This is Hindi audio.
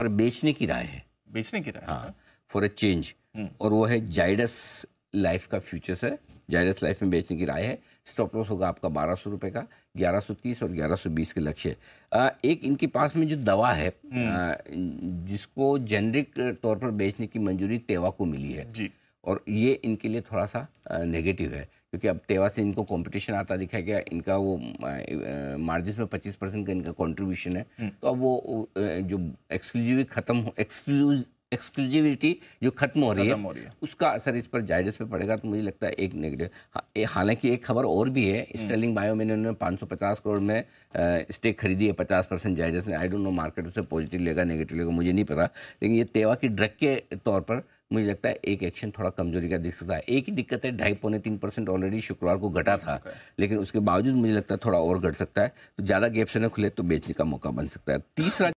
पर बेचने की राय है बेचने की राय हाँ फॉर अ चेंज और वो है जाइडस लाइफ का फ्यूचर्स है जायडस लाइफ में बेचने की राय है स्टॉप लॉस होगा आपका बारह सौ रुपये का ग्यारह सौ तीस और ग्यारह सौ बीस के लक्ष्य एक इनके पास में जो दवा है हम्म। जिसको जेनरिक तौर पर बेचने की मंजूरी तेवा को मिली है जी और ये इनके लिए थोड़ा सा नेगेटिव है क्योंकि अब तेवा से इनको कंपटीशन आता दिखाया गया इनका वो मार्जिन में 25 परसेंट का इनका कंट्रीब्यूशन है हम्म। तो अब वो जो एक्सक्लूसिव खत्म एक्सक्लूज एक्सक्लूसिविटी जो खत्म हो रही है, है। उसका असर इस पर जायडस पे पड़ेगा तो मुझे लगता है एक नेगेटिव हाँ, हालांकि एक खबर और भी है स्टेलिंग हम्म। बायो में इन्होंने 550 करोड़ में स्टेक खरीदी है 50 परसेंट जायडस ने आई डोंट नो मार्केट उसे पॉजिटिव लेगा नेगेटिव लेगा मुझे नहीं पता लेकिन ये तेवा की ड्रग के तौर पर मुझे लगता है एक एक्शन थोड़ा कमजोरी का दिख सकता है एक ही दिक्कत है ढाई पौने तीन परसेंट ऑलरेडी शुक्रवार को घटा था लेकिन उसके बावजूद मुझे लगता है थोड़ा और घट सकता है तो ज़्यादा गैप्स न खुले तो बेचने का मौका बन सकता है तीसरा